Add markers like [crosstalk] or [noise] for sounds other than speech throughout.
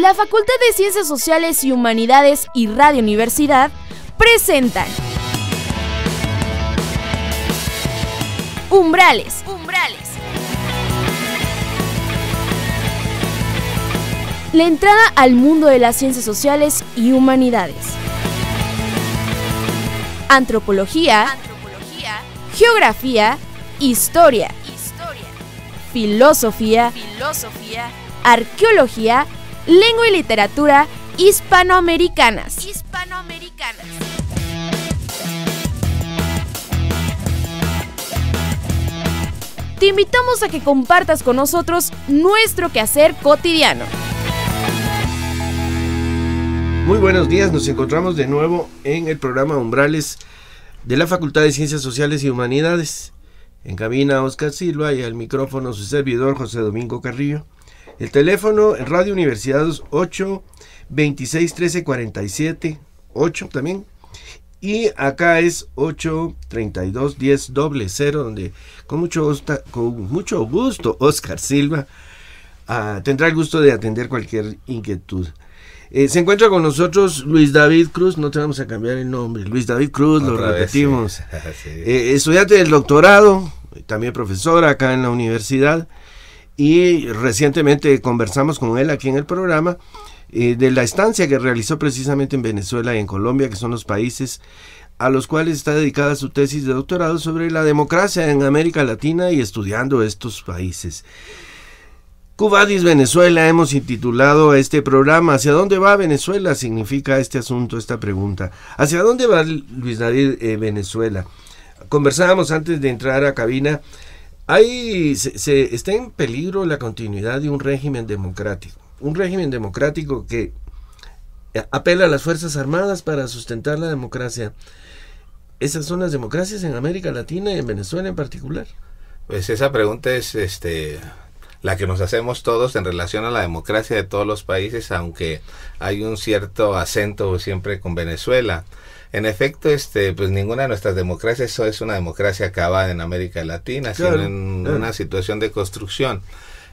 la Facultad de Ciencias Sociales y Humanidades y Radio Universidad presentan Umbrales. Umbrales. La entrada al mundo de las ciencias sociales y humanidades. Antropología, geografía, historia, historia filosofía, filosofía, arqueología Lengua y Literatura Hispanoamericanas. Hispanoamericanas. Te invitamos a que compartas con nosotros nuestro quehacer cotidiano. Muy buenos días, nos encontramos de nuevo en el programa Umbrales de la Facultad de Ciencias Sociales y Humanidades. En cabina Oscar Silva y al micrófono su servidor José Domingo Carrillo. El teléfono en Radio Universidad 8 26 13 47 8 también. Y acá es 832 10 0 donde con mucho, gusto, con mucho gusto Oscar Silva ah, tendrá el gusto de atender cualquier inquietud. Eh, se encuentra con nosotros Luis David Cruz, no tenemos vamos a cambiar el nombre, Luis David Cruz, lo repetimos. [laughs] Eh, estudiante del doctorado, también profesor acá en la universidad y recientemente conversamos con él aquí en el programa eh, de la estancia que realizó precisamente en Venezuela y en Colombia, que son los países a los cuales está dedicada su tesis de doctorado sobre la democracia en América Latina y estudiando estos países. Cubadis Venezuela hemos intitulado este programa ¿Hacia dónde va Venezuela? significa este asunto, esta pregunta. ¿Hacia dónde va Luis Nadir eh, Venezuela? Conversábamos antes de entrar a cabina hay se, se, está en peligro la continuidad de un régimen democrático. Un régimen democrático que apela a las Fuerzas Armadas para sustentar la democracia. Esas son las democracias en América Latina y en Venezuela en particular. Pues esa pregunta es este, la que nos hacemos todos en relación a la democracia de todos los países, aunque hay un cierto acento siempre con Venezuela. En efecto, este, pues ninguna de nuestras democracias es una democracia acabada en América Latina, sino en una situación de construcción.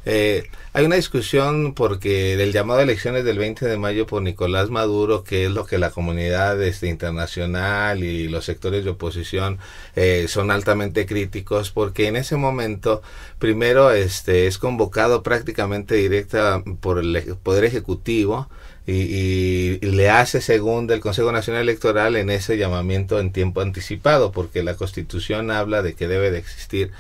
Eh, hay una discusión porque del llamado a elecciones del 20 de mayo por Nicolás Maduro, que es lo que la comunidad este, internacional y los sectores de oposición eh, son altamente críticos, porque en ese momento, primero, este, es convocado prácticamente directa por el Poder Ejecutivo, y, le hace, según el Consejo Nacional Electoral, en ese llamamiento en tiempo anticipado, porque la Constitución habla de que debe de existir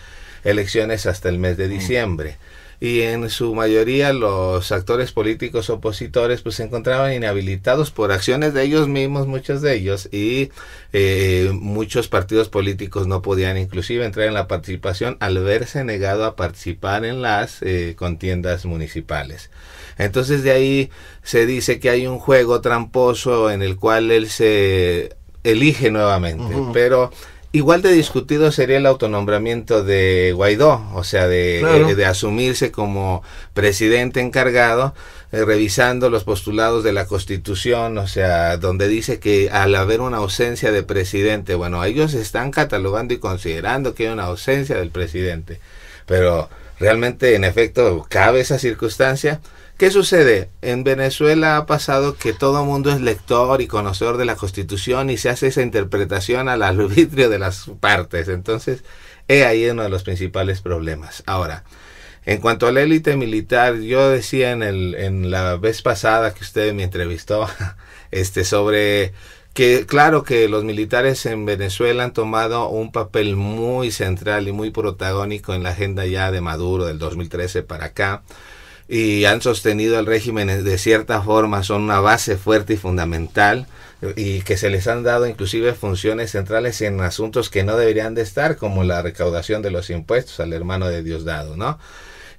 elecciones hasta el mes de mm. diciembre. Y en su mayoría los actores políticos opositores pues se encontraban inhabilitados por acciones de ellos mismos, muchos de ellos, y eh, muchos partidos políticos no podían inclusive entrar en la participación al verse negado a participar en las eh, contiendas municipales. Entonces de ahí se dice que hay un juego tramposo en el cual él se elige nuevamente, pero Igual de discutido sería el autonombramiento de Guaidó, o sea, de, eh, asumirse como presidente encargado, eh, revisando los postulados de la Constitución, o sea, donde dice que al haber una ausencia de presidente, bueno, ellos están catalogando y considerando que hay una ausencia del presidente, pero realmente, en efecto, cabe esa circunstancia. ¿Qué sucede? En Venezuela ha pasado que todo mundo es lector y conocedor de la Constitución y se hace esa interpretación al arbitrio de las partes. Entonces, he ahí uno de los principales problemas. Ahora, en cuanto a la élite militar, yo decía en, el, en la vez pasada que usted me entrevistó [laughs] este, sobre que claro que los militares en Venezuela han tomado un papel muy central y muy protagónico en la agenda ya de Maduro del 2013 para acá y han sostenido el régimen de cierta forma, son una base fuerte y fundamental y que se les han dado inclusive funciones centrales en asuntos que no deberían de estar, como la recaudación de los impuestos al hermano de Dios dado, ¿no?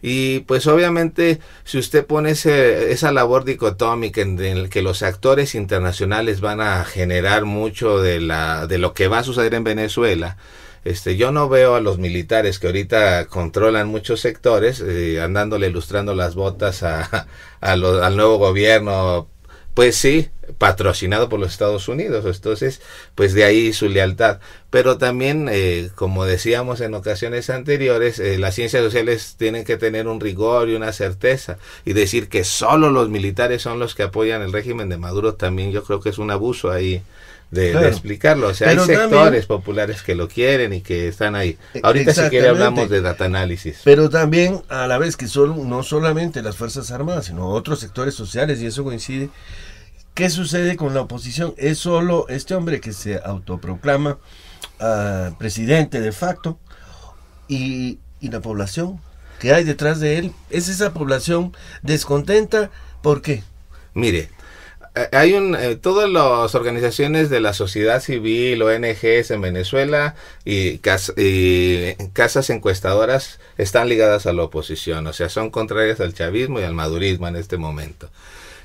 Y pues obviamente si usted pone esa labor dicotómica en, el que los actores internacionales van a generar mucho de, la, de lo que va a suceder en Venezuela, este, yo no veo a los militares que ahorita controlan muchos sectores eh, andándole ilustrando las botas a, al nuevo gobierno, pues sí, patrocinado por los Estados Unidos. Entonces, pues de ahí su lealtad. Pero también, eh, como decíamos en ocasiones anteriores, eh, las ciencias sociales tienen que tener un rigor y una certeza. Y decir que solo los militares son los que apoyan el régimen de Maduro también yo creo que es un abuso ahí de, explicarlo. O sea, hay sectores populares que lo quieren y que están ahí. E-, Ahorita si quiere hablamos de data análisis. Pero también a la vez que son no solamente las Fuerzas Armadas, sino otros sectores sociales, y eso coincide. ¿Qué sucede con la oposición? Es solo este hombre que se autoproclama ah, presidente de facto y, y la población que hay detrás de él. Es esa población descontenta. ¿Por qué? Mire, eh, hay un, eh, todas las organizaciones de la sociedad civil, ONGs en Venezuela y, casas encuestadoras están ligadas a la oposición, o sea, son contrarias al chavismo y al madurismo en este momento.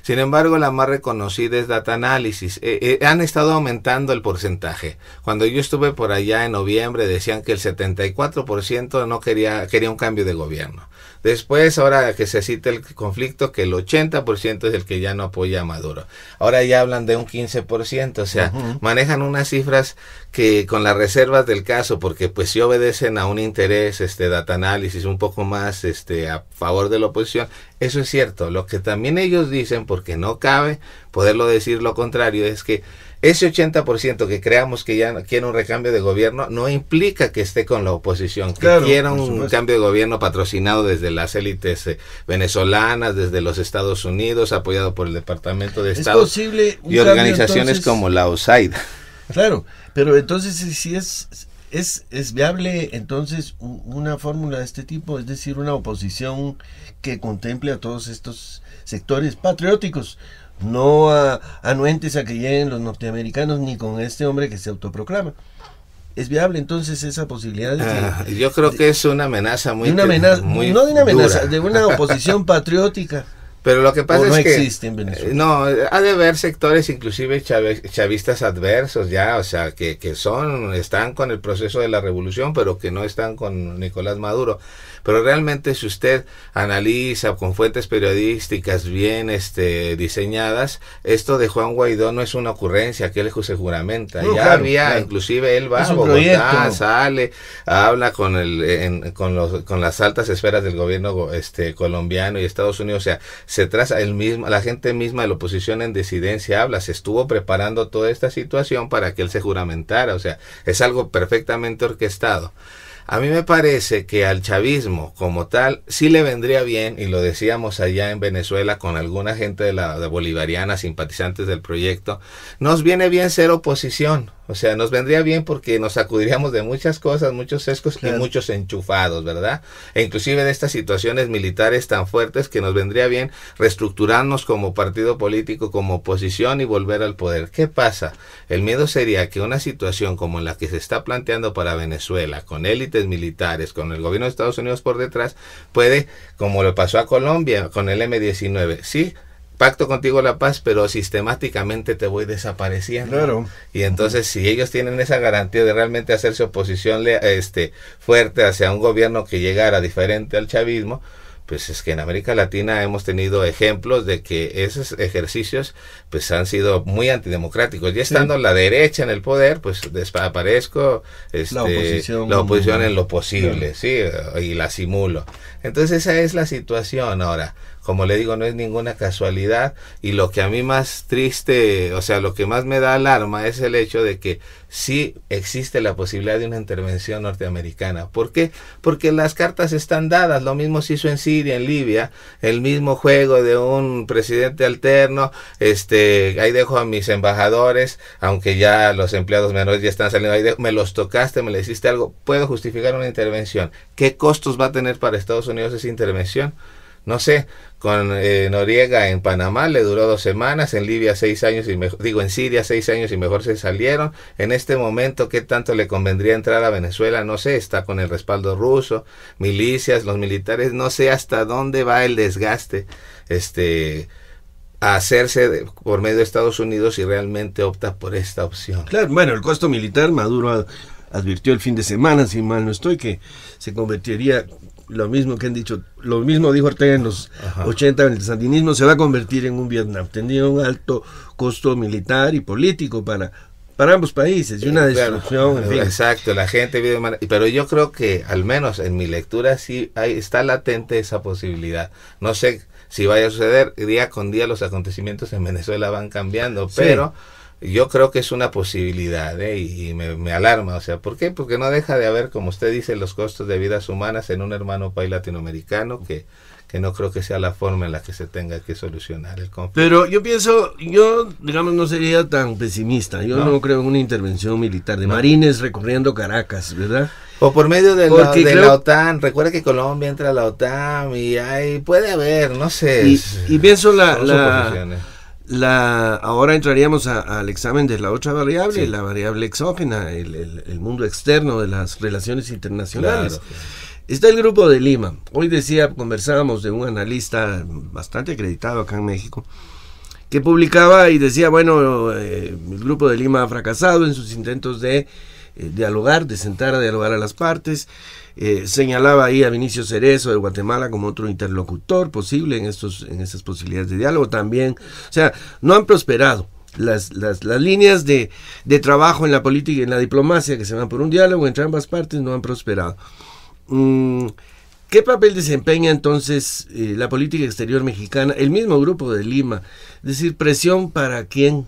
Sin embargo, la más reconocida es Data Analysis. Eh, han estado aumentando el porcentaje. Cuando yo estuve por allá en noviembre decían que el 74% no quería, quería un cambio de gobierno. Después, ahora que se cita el conflicto, que el 80% es el que ya no apoya a Maduro. Ahora ya hablan de un 15%, o sea, manejan unas cifras que con las reservas del caso, porque pues si obedecen a un interés, este, data análisis un poco más, este, a favor de la oposición, eso es cierto. Lo que también ellos dicen, porque no cabe poderlo decir lo contrario, es que ese 80% que creamos que ya quiere un recambio de gobierno no implica que esté con la oposición, que quiera un cambio de gobierno patrocinado desde las élites eh, venezolanas, desde los Estados Unidos, apoyado por el Departamento de Estado ¿Es y organizaciones como la USAID. Claro, pero entonces eh, si es es, es, viable entonces una fórmula de este tipo, es decir, una oposición que contemple a todos estos sectores patrióticos no a anuentes a que lleguen los norteamericanos ni con este hombre que se autoproclama. Es viable entonces esa posibilidad. De ah, yo creo que es una amenaza muy... Una no de una amenaza, de una [laughs] oposición patriótica. Pero lo que pasa es que... Existe en Venezuela. Eh, no, ha de haber sectores inclusive chavistas adversos ya, o sea, que, son, están con el proceso de la revolución, pero que no están con Nicolás Maduro. Pero realmente si usted analiza con fuentes periodísticas bien este, diseñadas, esto de Juan Guaidó no es una ocurrencia, que él se juramenta. ya había, inclusive él va a Bogotá, sale, habla con, el, con, los, con las altas esferas del gobierno este, colombiano y Estados Unidos, o sea, se traza el mismo, la gente misma de la oposición en disidencia habla, se estuvo preparando toda esta situación para que él se juramentara, o sea, es algo perfectamente orquestado. A mí me parece que al chavismo como tal sí le vendría bien, y lo decíamos allá en Venezuela con alguna gente de la bolivariana, simpatizantes del proyecto, nos viene bien ser oposición, o sea, nos vendría bien porque nos sacudiríamos de muchas cosas, muchos sesgos y muchos enchufados, ¿verdad? E inclusive de estas situaciones militares tan fuertes que nos vendría bien reestructurarnos como partido político, como oposición y volver al poder. ¿Qué pasa? El miedo sería que una situación como la que se está planteando para Venezuela, con élites militares, con el gobierno de Estados Unidos por detrás, puede, como lo pasó a Colombia con el M-19, sí pacto contigo la paz, pero sistemáticamente te voy desapareciendo. Y entonces si ellos tienen esa garantía de realmente hacerse oposición este, fuerte hacia un gobierno que llegara diferente al chavismo, pues es que en América Latina hemos tenido ejemplos de que esos ejercicios pues han sido muy antidemocráticos. y estando la derecha en el poder, pues desaparezco la, este, oposición, en lo posible, sí, y la simulo. Entonces esa es la situación ahora como le digo, no es ninguna casualidad y lo que a mí más triste, o sea, lo que más me da alarma es el hecho de que sí existe la posibilidad de una intervención norteamericana. ¿Por qué? Porque las cartas están dadas, lo mismo se hizo en Siria, en Libia, el mismo juego de un presidente alterno, este, ahí dejo a mis embajadores, aunque ya los empleados menores ya están saliendo, ahí me los tocaste, me le hiciste algo, puedo justificar una intervención. ¿Qué costos va a tener para Estados Unidos esa intervención? No sé, con eh, Noriega en Panamá le duró dos semanas, en Libia seis años y mejor, digo en Siria seis años y mejor se salieron. En este momento, ¿qué tanto le convendría entrar a Venezuela? No sé, está con el respaldo ruso, milicias, los militares, no sé hasta dónde va el desgaste, este a hacerse por medio de Estados Unidos si realmente opta por esta opción. Claro, bueno, el costo militar Maduro advirtió el fin de semana, si mal no estoy, que se convertiría lo mismo que han dicho, lo mismo dijo Ortega en los 80, el sandinismo se va a convertir en un Vietnam. tendría un alto costo militar y político para, para ambos países y una eh, destrucción. Exacto, la gente vive mal. Pero yo creo que, al menos en mi lectura, sí hay, está latente esa posibilidad. No sé si vaya a suceder, día con día los acontecimientos en Venezuela van cambiando, pero... Yo creo que es una posibilidad ¿eh? y, me, me, alarma. O sea, ¿por qué? Porque no deja de haber, como usted dice, los costos de vidas humanas en un hermano país latinoamericano que, que no creo que sea la forma en la que se tenga que solucionar el conflicto. Pero yo pienso, yo, digamos, no sería tan pesimista. Yo no, creo en una intervención militar de marines recorriendo Caracas, ¿verdad? O por medio de, la, OTAN. Recuerda que Colombia entra a la OTAN y ahí puede haber, no sé. Y, y pienso la la, ahora entraríamos al examen de la otra variable, la variable exógena, el, mundo externo de las relaciones internacionales. Está el grupo de Lima. Hoy decía, conversábamos de un analista bastante acreditado acá en México, que publicaba y decía, bueno, eh, el grupo de Lima ha fracasado en sus intentos de eh, dialogar, de sentar a dialogar a las partes. Eh, señalaba ahí a Vinicio Cerezo de Guatemala como otro interlocutor posible en, estos, en estas posibilidades de diálogo también. O sea, no han prosperado. Las, líneas de, trabajo en la política y en la diplomacia que se van por un diálogo entre ambas partes no han prosperado. Mm, ¿Qué papel desempeña entonces eh, la política exterior mexicana, el mismo grupo de Lima? Es decir, presión para quién,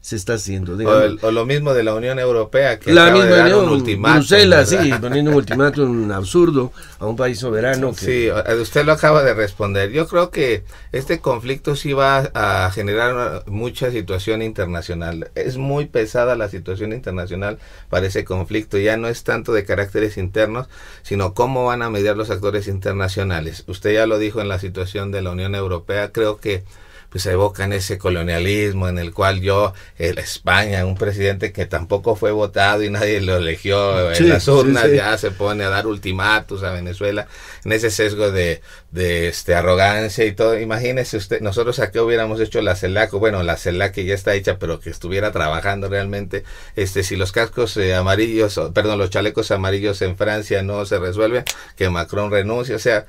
se está haciendo. O, lo mismo de la Unión Europea, que la de dar un ultimátum. Bruselas, sí, poniendo un ultimátum absurdo a un país soberano. Sí, eh, usted lo acaba de responder. Yo creo que este conflicto sí va a generar mucha situación internacional. Es muy pesada la situación internacional para ese conflicto. Ya no es tanto de caracteres internos, sino cómo van a mediar los actores internacionales. Usted ya lo dijo en la situación de la Unión Europea. Creo que pues evocan ese colonialismo en el cual yo, en eh, España, un presidente que tampoco fue votado y nadie lo eligió en las urnas, ya se pone a dar ultimatus a Venezuela, en ese sesgo de, de este, arrogancia y todo. Imagínese usted, nosotros a qué hubiéramos hecho la CELAC, bueno, la CELAC que ya está hecha, pero que estuviera trabajando realmente, este, si los cascos eh, amarillos, perdón, los chalecos amarillos en Francia no se resuelven, que Macron renuncie, o sea,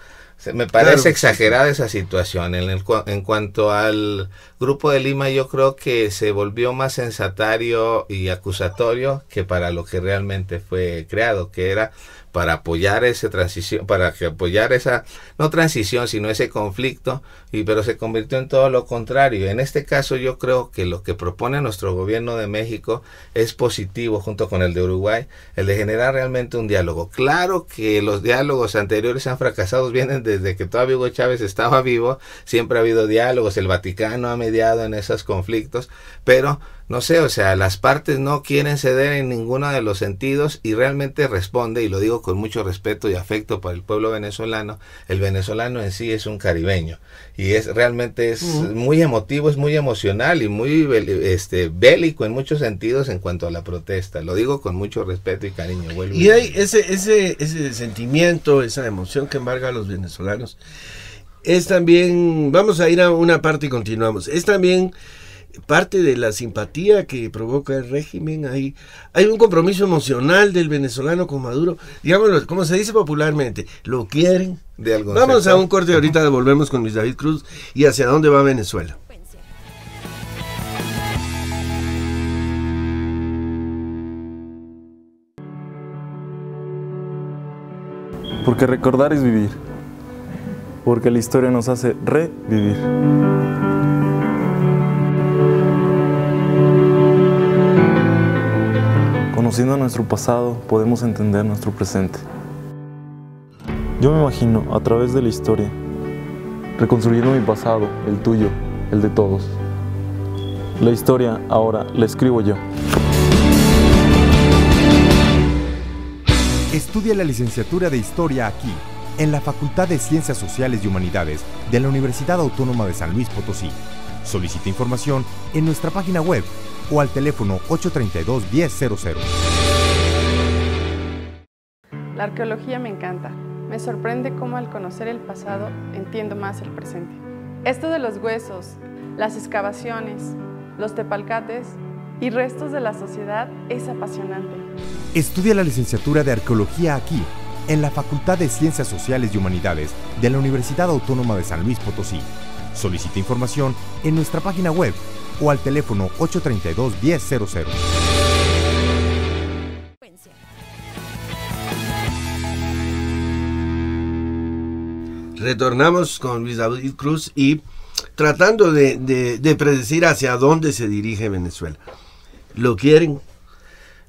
me parece exagerada esa situación. En, el, en cuanto al Grupo de Lima, yo creo que se volvió más sensatario y acusatorio que para lo que realmente fue creado, que era para apoyar esa transición, para que apoyar esa, no transición, sino ese conflicto, y, pero se convirtió en todo lo contrario. En este caso yo creo que lo que propone nuestro gobierno de México es positivo junto con el de Uruguay, el de generar realmente un diálogo. Claro que los diálogos anteriores han fracasado, vienen desde que todavía Hugo Chávez estaba vivo, siempre ha habido diálogos, el Vaticano ha mediado en esos conflictos, pero no sé, o sea, las partes no quieren ceder en ninguno de los sentidos y realmente responde, y lo digo con mucho respeto y afecto para el pueblo venezolano, el venezolano en sí es un caribeño y es realmente es muy emotivo, es muy emocional y muy este, bélico en muchos sentidos en cuanto a la protesta. Lo digo con mucho respeto y cariño. Y hay ese, ese, ese sentimiento, esa emoción que embarga a los venezolanos. Es también, vamos a ir a una parte y continuamos. Es también parte de la simpatía que provoca el régimen, hay, hay un compromiso emocional del venezolano con Maduro, digámoslo, como se dice popularmente, lo quieren. De Vamos a un corte ahorita, volvemos con Luis David Cruz y hacia dónde va Venezuela. Porque recordar es vivir. Porque la historia nos hace revivir. Conociendo nuestro pasado, podemos entender nuestro presente. Yo me imagino, a través de la historia, reconstruyendo mi pasado, el tuyo, el de todos. La historia ahora la escribo yo. Estudia la licenciatura de Historia aquí, en la Facultad de Ciencias Sociales y Humanidades de la Universidad Autónoma de San Luis Potosí. Solicita información en nuestra página web o al teléfono 832-1000. La arqueología me encanta. Me sorprende cómo al conocer el pasado entiendo más el presente. Esto de los huesos, las excavaciones, los tepalcates y restos de la sociedad es apasionante. Estudia la licenciatura de arqueología aquí, en la Facultad de Ciencias Sociales y Humanidades de la Universidad Autónoma de San Luis Potosí. Solicita información en nuestra página web o al teléfono 832-1000. Retornamos con Luis David Cruz y tratando de, de predecir hacia dónde se dirige Venezuela. Lo quieren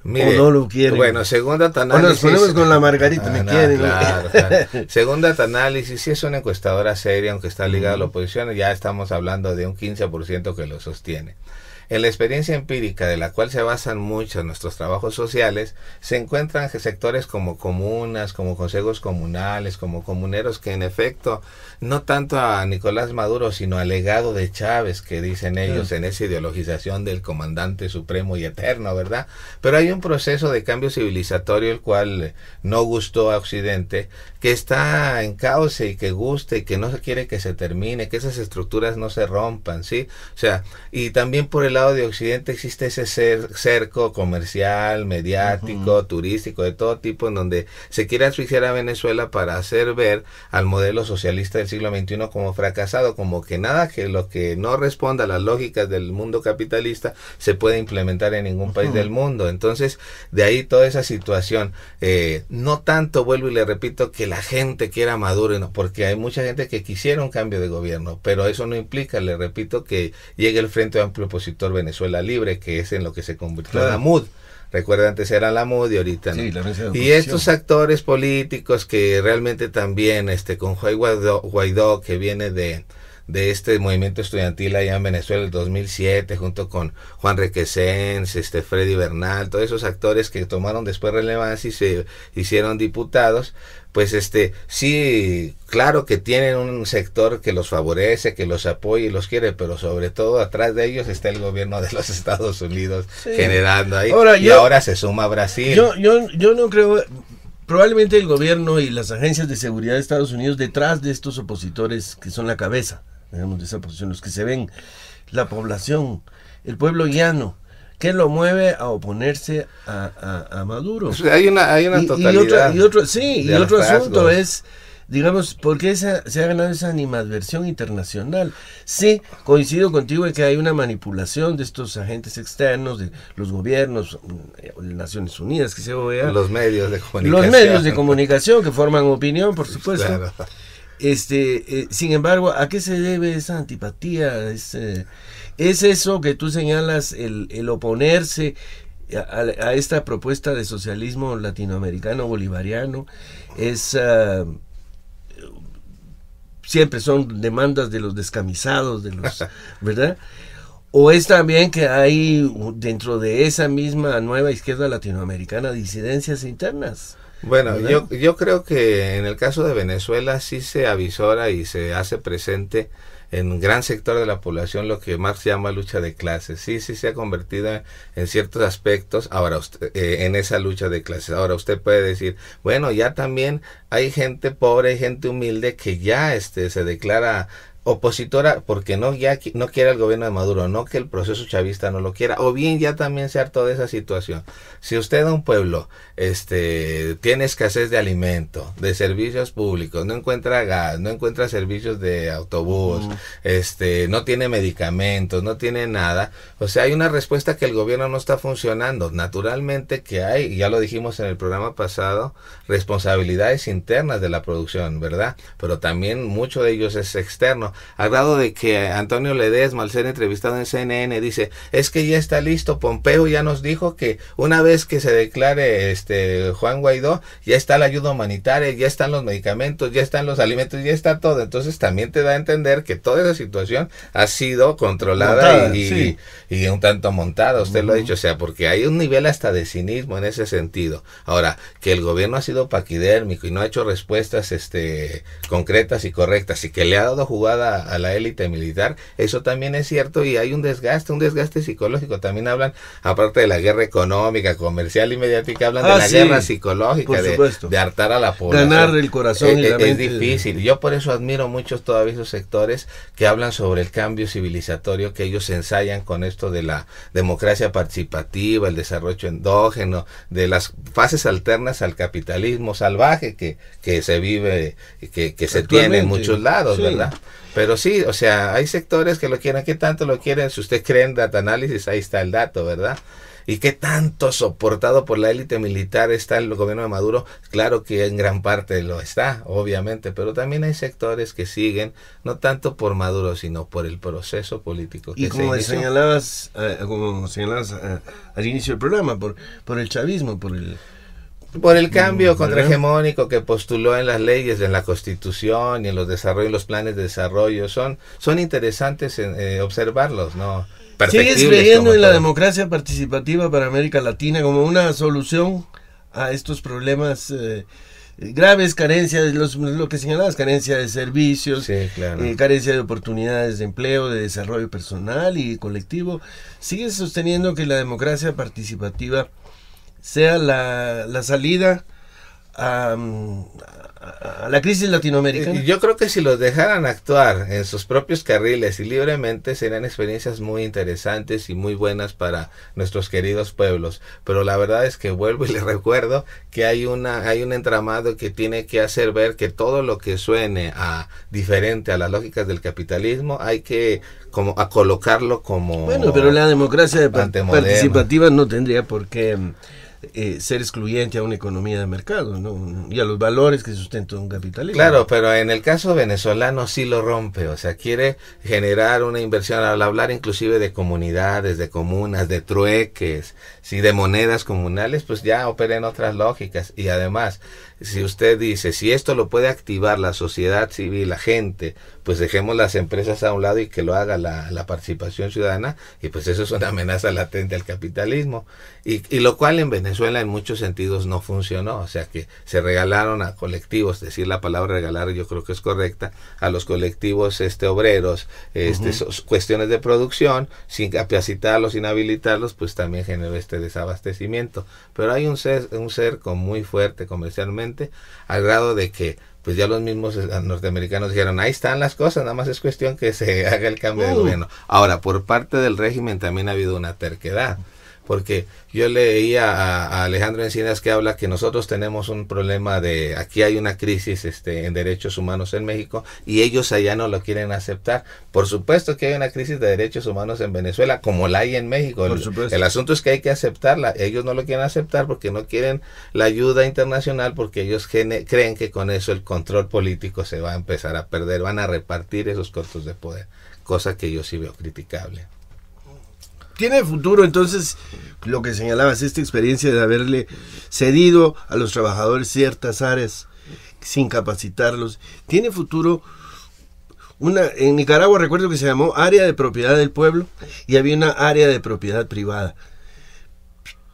o no lo quiere Bueno, según Bueno, nos ponemos con la Margarita, ah, me quiere. Claro, [laughs] si es una encuestadora seria, aunque está ligada a la oposición, ya estamos hablando de un 15% que lo sostiene. En la experiencia empírica, de la cual se basan muchos nuestros trabajos sociales, se encuentran sectores como comunas, como consejos comunales, como comuneros, que en efecto no tanto a Nicolás Maduro, sino al legado de Chávez, que dicen ellos en esa ideologización del comandante supremo y eterno, ¿verdad? Pero hay un proceso de cambio civilizatorio el cual eh, no gustó a Occidente, que está en cauce y que guste y que no se quiere que se termine, que esas estructuras no se rompan, ¿sí? O sea, y también por el lado de Occidente existe ese cerco comercial, mediático, turístico, de todo tipo, en donde se quiere asfixiar a Venezuela para hacer ver al modelo socialista del siglo XXI como fracasado, como que nada que lo que no responda a las lógicas del mundo capitalista se puede implementar en ningún país del mundo. Entonces, de ahí toda esa situación. Eh, no tanto, vuelvo y le repito, que la gente quiera Maduro, no, porque hay mucha gente que quisiera un cambio de gobierno, pero eso no implica, le repito, que llegue el Frente Amplio Opositor Venezuela Libre, que es en lo que se convirtió en la MUD. Recuerda, antes era la MUD y ahorita no. y estos actores políticos que realmente también, este, con Juan Guaidó, Guaidó que viene de, de este movimiento estudiantil allá en Venezuela el 2007, junto con Juan Requesens, este, Freddy Bernal, todos esos actores que tomaron después relevancia y se hicieron diputados, pues este, sí, claro que tienen un sector que los favorece, que los apoya y los quiere, pero sobre todo atrás de ellos está el gobierno de los [laughs] Estados Unidos generando ahí. y ahora se suma Brasil. Yo, yo, yo no creo, probablemente el gobierno y las agencias de seguridad de Estados Unidos detrás de estos opositores que son la cabeza digamos, de esa posición, los que se ven, la población, el pueblo llano, ¿Qué lo mueve a oponerse a, Maduro? hay una, hay una totalidad. Y otro, sí, y otro asunto es, digamos, ¿por qué se ha ganado esa animadversión internacional? Sí, coincido contigo en que hay una manipulación de estos agentes externos, de los gobiernos, mm, Naciones Unidas, que se vea. Los medios de comunicación. Los medios de comunicación que forman opinión, por supuesto. Claro. Este, eh, sin embargo, ¿a qué se debe esa antipatía? ¿Es, este, ¿es eso que tú señalas, el, el oponerse a, esta propuesta de socialismo latinoamericano bolivariano? ¿Es, ah, siempre son demandas de los descamisados, de los, [laughs] ¿verdad? O es también que hay dentro de esa misma nueva izquierda latinoamericana disidencias internas. Bueno, yo, yo, creo que en el caso de Venezuela sí se avisora y se hace presente en un gran sector de la población lo que Marx llama lucha de clases. Sí, sí se ha convertido en ciertos aspectos ahora eh, en esa lucha de clases. Ahora usted puede decir, bueno, ya también hay gente pobre, hay gente humilde que ya este, se declara opositora porque no, ya, no quiere el gobierno de Maduro, no que el proceso chavista no lo quiera, o bien ya también se hartó de esa situación. Si usted a un pueblo este, tiene escasez de alimento, de servicios públicos, no encuentra gas, no encuentra servicios de autobús, este, no tiene medicamentos, no tiene nada, o sea, hay una respuesta que el gobierno no está funcionando. Naturalmente que hay, ya lo dijimos en el programa pasado, responsabilidades internas de la producción, ¿verdad? Pero también mucho de ellos es externo a grado de que Antonio Ledesma, al ser entrevistado en CNN, dice, es que ya está listo, Pompeo ya nos dijo que una vez que se declare este Juan Guaidó, ya está la ayuda humanitaria, ya están los medicamentos, ya están los alimentos, ya está todo. Entonces también te da a entender que toda esa situación ha sido controlada y, un tanto montada, usted lo ha dicho, o sea, porque hay un nivel hasta de cinismo en ese sentido. Ahora, que el gobierno ha sido paquidérmico y no ha hecho respuestas este concretas y correctas y que le ha dado jugada a la élite militar. Eso también es cierto y hay un desgaste, un desgaste psicológico. También hablan, aparte de la guerra económica, comercial y mediática, hablan de ah, la guerra psicológica, de, hartar a la población. Ganar el corazón. Eh, eh, es, difícil. Yo por eso admiro muchos todavía esos sectores que hablan sobre el cambio civilizatorio que ellos ensayan con esto de la democracia participativa, el desarrollo endógeno, de las fases alternas al capitalismo salvaje que, que se vive, que, que se tiene en muchos lados, ¿verdad? Pero sí, o sea, hay sectores que lo quieren, ¿qué tanto lo quieren? Si usted cree en data análisis, ahí está el dato, ¿verdad? ¿Y qué tanto soportado por la élite militar está el gobierno de Maduro? Claro que en gran parte lo está, obviamente, pero también hay sectores que siguen, no tanto por Maduro, sino por el proceso político. y eh, como señalabas, como eh, señalabas al inicio del programa, por, por el chavismo, por el por el cambio contrahegemónico que postuló en las leyes, en la Constitución y en los desarrollos, los planes de desarrollo, son, son interesantes eh, eh, observarlos, ¿no? ¿Sigues creyendo en la democracia participativa para América Latina como una solución a estos problemas? Eh, graves carencias, los, lo que señalabas, carencias de servicios, carencias carencia de oportunidades de empleo, de desarrollo personal y colectivo. ¿Sigues sosteniendo que la democracia participativa sea la, salida a, la crisis latinoamericana. Yo creo que si los dejaran actuar en sus propios carriles y libremente serían experiencias muy interesantes y muy buenas para nuestros queridos pueblos. Pero la verdad es que vuelvo y les [laughs] recuerdo que hay una hay un entramado que tiene que hacer ver que todo lo que suene a diferente a las lógicas del capitalismo hay que como a colocarlo como bueno pero la democracia participativa no tendría por qué mm, eh, ser excluyente a una economía de mercado ¿no? y a los valores que sustenta un capitalismo. Claro, pero en el caso venezolano sí lo rompe, o sea, quiere generar una inversión al hablar inclusive de comunidades, de comunas, de trueques, ¿sí? de monedas comunales, pues ya opera en otras lógicas y además si usted dice, si esto lo puede activar la sociedad civil, la gente, pues dejemos las empresas a un lado y que lo haga la, participación ciudadana, y pues eso es una amenaza latente al capitalismo. Y, lo cual en Venezuela en muchos sentidos no funcionó, o sea que se regalaron a colectivos, decir la palabra regalar yo creo que es correcta, a los colectivos este, obreros, este, cuestiones de producción, sin capacitarlos, sin habilitarlos, pues también generó este desabastecimiento. Pero hay un ser, un cerco muy fuerte comercialmente al grado de que pues ya los mismos eh, norteamericanos dijeron, ahí están las cosas, nada más es cuestión que se [laughs] haga el cambio de uh. gobierno. Ahora, por parte del régimen también ha habido una terquedad porque yo leía a, Alejandro Encinas que habla que nosotros tenemos un problema de, aquí hay una crisis este, en derechos humanos en México y ellos allá no lo quieren aceptar. Por supuesto que hay una crisis de derechos humanos en Venezuela, como la hay en México. el, asunto es que hay que aceptarla. Ellos no lo quieren aceptar porque no quieren la ayuda internacional, porque ellos creen que con eso el control político se va a empezar a perder, van a repartir esos cortos de poder, cosa que yo sí veo criticable tiene futuro, entonces lo que señalabas, esta experiencia de haberle cedido a los trabajadores ciertas áreas sin capacitarlos, tiene futuro. Una, en Nicaragua recuerdo que se llamó área de propiedad del pueblo y había una área de propiedad privada.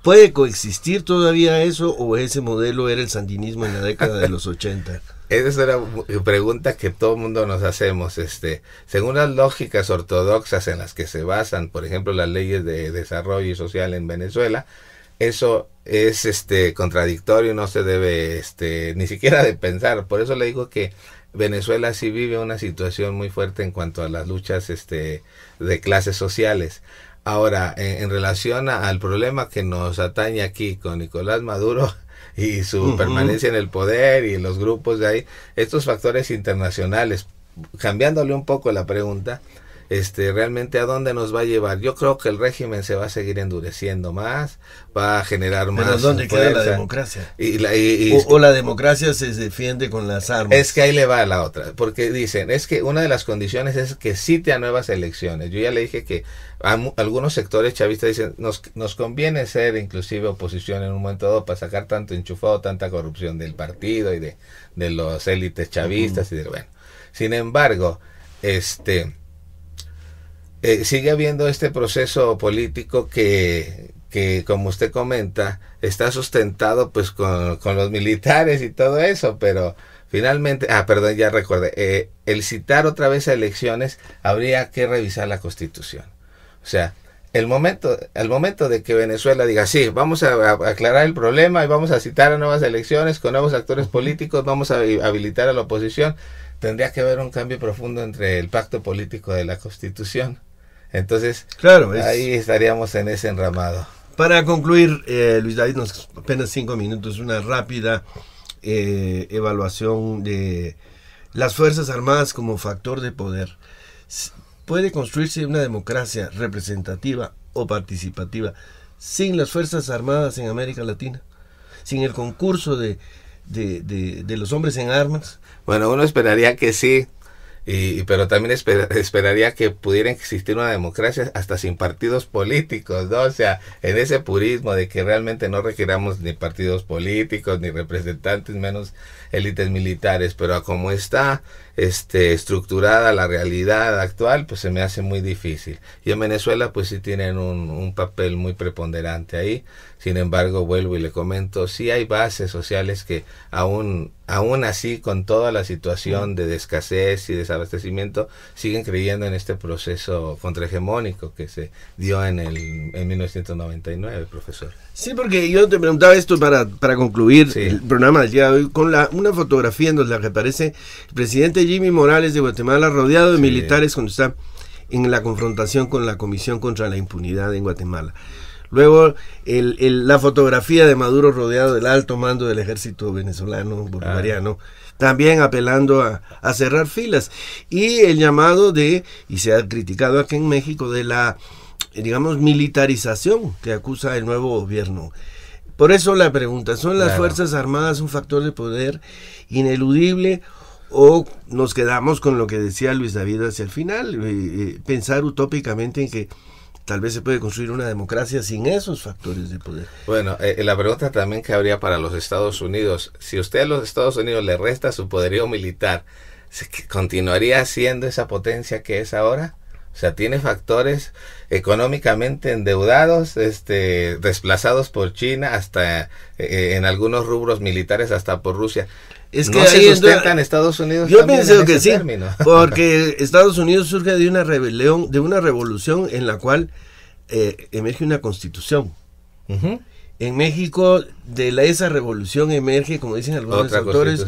¿Puede coexistir todavía eso o ese modelo era el sandinismo en la década de los 80? Esa es una pregunta que todo el mundo nos hacemos. Este, según las lógicas ortodoxas en las que se basan, por ejemplo, las leyes de desarrollo social en Venezuela, eso es este contradictorio, no se debe este, ni siquiera de pensar. Por eso le digo que Venezuela sí vive una situación muy fuerte en cuanto a las luchas este, de clases sociales. Ahora, en, relación al problema que nos atañe aquí con Nicolás Maduro, y su permanencia en el poder y los grupos de ahí, estos factores internacionales, cambiándole un poco la pregunta, este, realmente a dónde nos va a llevar. Yo creo que el régimen se va a seguir endureciendo más, va a generar más. Pero queda la democracia? Y o, la democracia se defiende con las armas. Es que ahí le va a la otra, porque dicen, es que una de las condiciones es que cite a nuevas elecciones. Yo ya le dije que algunos sectores chavistas dicen, nos, nos conviene ser inclusive oposición en un momento dado para sacar tanto enchufado, tanta corrupción del partido y de, de los élites chavistas y bueno. Sin embargo, este eh, sigue habiendo este proceso político que, como usted comenta, está sustentado pues con, los militares y todo eso, pero finalmente, ah, perdón, ya recordé, eh, el citar otra vez a elecciones habría que revisar la constitución. O sea, el momento, el momento de que Venezuela diga, sí, vamos a, a, aclarar el problema y vamos a citar a nuevas elecciones con nuevos actores políticos, vamos a habilitar a la oposición, tendría que haber un cambio profundo entre el pacto político de la constitución entonces, ahí estaríamos en ese enramado. Para concluir, eh, Luis David, nos apenas cinco minutos, una rápida eh, evaluación de las Fuerzas Armadas como factor de poder. ¿Puede construirse una democracia representativa o participativa sin las Fuerzas Armadas en América Latina? ¿Sin el concurso de los hombres en armas? Bueno, uno esperaría que sí, y, pero también [laughs] esperaría que pudiera existir una democracia hasta sin partidos políticos, ¿no? O sea, en ese purismo de que realmente no requeramos ni partidos políticos, ni representantes, menos élites militares, pero como está este, estructurada la realidad actual, pues se me hace muy difícil. Y en Venezuela, pues sí tienen un, papel muy preponderante ahí. Sin embargo, vuelvo y le comento, sí hay bases sociales que aún, aún así, con toda la situación mm. de escasez y desabastecimiento, siguen creyendo en este proceso contrahegemónico que se dio en, el, en 1999, profesor. Sí, porque yo te preguntaba esto para, para concluir el programa ya hoy con la, una fotografía en la aparece el presidente Jimmy Morales de Guatemala rodeado de militares cuando está en la confrontación con la Comisión contra la Impunidad en Guatemala. Luego, la fotografía de Maduro rodeado del alto mando del ejército venezolano, bolivariano, ah. también apelando a, cerrar filas. Y el llamado de, y se ha criticado aquí en México, de la eh, digamos, militarización que acusa el nuevo gobierno. Por eso la pregunta, ¿son las Fuerzas Armadas un factor de poder ineludible o nos quedamos con lo que decía Luis David hacia el final? Eh, eh, pensar utópicamente en que tal vez se puede construir una democracia sin esos factores de poder. Bueno, la pregunta también que habría para los Estados Unidos, si usted a los Estados Unidos le resta su poderío militar, ¿continuaría siendo esa potencia que es ahora? O sea, tiene factores económicamente endeudados, este, desplazados por China, hasta eh, en algunos rubros militares, hasta por Rusia. Es que no sustentan en... Estados Unidos. Yo pienso que sí, [laughs] porque Estados Unidos surge de una rebelión, de una revolución en la cual eh, emerge una constitución. En México, de la, esa revolución emerge, como dicen algunos autores,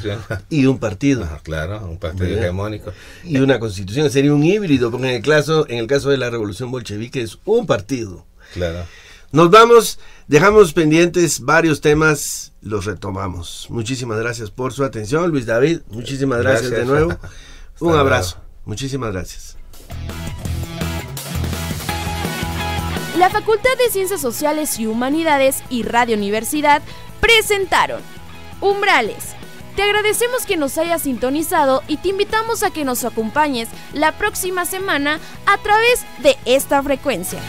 y un partido. Ah, claro, un partido hegemónico. Y una constitución, sería un híbrido, porque en el, caso, en el caso de la revolución bolchevique es un partido. Claro. Nos vamos, dejamos pendientes varios temas, los retomamos. Muchísimas gracias por su atención, Luis David. Muchísimas gracias. de nuevo. [laughs] Un abrazo. Muchísimas gracias. La Facultad de Ciencias Sociales y Humanidades y Radio Universidad presentaron Umbrales. Te agradecemos que nos hayas sintonizado y te invitamos a que nos acompañes la próxima semana a través de esta frecuencia.